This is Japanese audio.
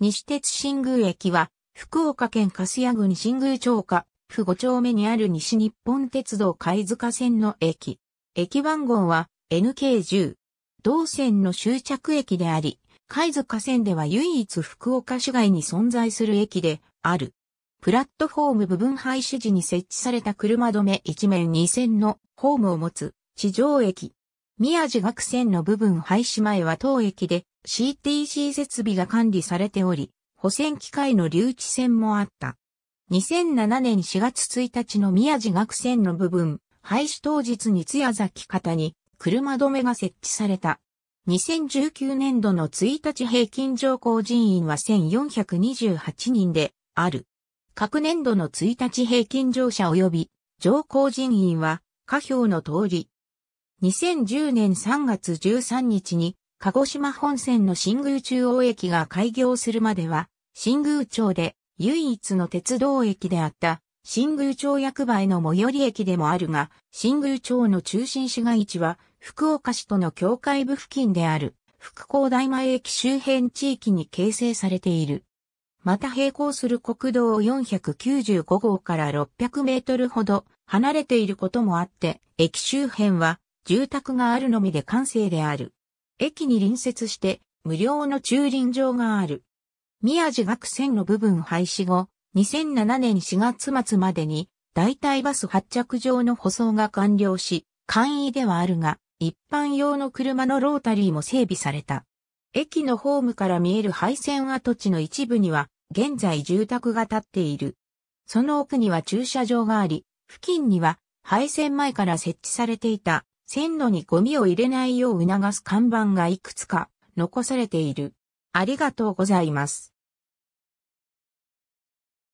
西鉄新宮駅は、福岡県粕屋郡新宮町下、府5丁目にある西日本鉄道貝塚線の駅。駅番号は NK10。同線の終着駅であり、貝塚線では唯一福岡市街に存在する駅である。プラットフォーム部分廃止時に設置された車止め一面2線のホームを持つ地上駅。宮地学線の部分廃止前は当駅で CTC 設備が管理されており、保線機械の留置線もあった。2007年4月1日の宮地学線の部分、廃止当日に津屋崎方に車止めが設置された。2019年度の1日平均乗降人員は1428人である。各年度の1日平均乗車及び乗降人員は下表の通り、2010年3月13日に鹿児島本線の新宮中央駅が開業するまでは、新宮町で唯一の鉄道駅であった新宮町役場への最寄り駅でもあるが、新宮町の中心市街地は福岡市との境界部付近である福光大前駅周辺地域に形成されている。また並行する国道495号から600メートルほど離れていることもあって、駅周辺は住宅があるのみで完成である。駅に隣接して無料の駐輪場がある。宮地学線の部分廃止後、2007年4月末までに代替バス発着場の舗装が完了し、簡易ではあるが、一般用の車のロータリーも整備された。駅のホームから見える廃線跡地の一部には、現在住宅が建っている。その奥には駐車場があり、付近には廃線前から設置されていた線路にゴミを入れないよう促す看板がいくつか残されている。ありがとうございます。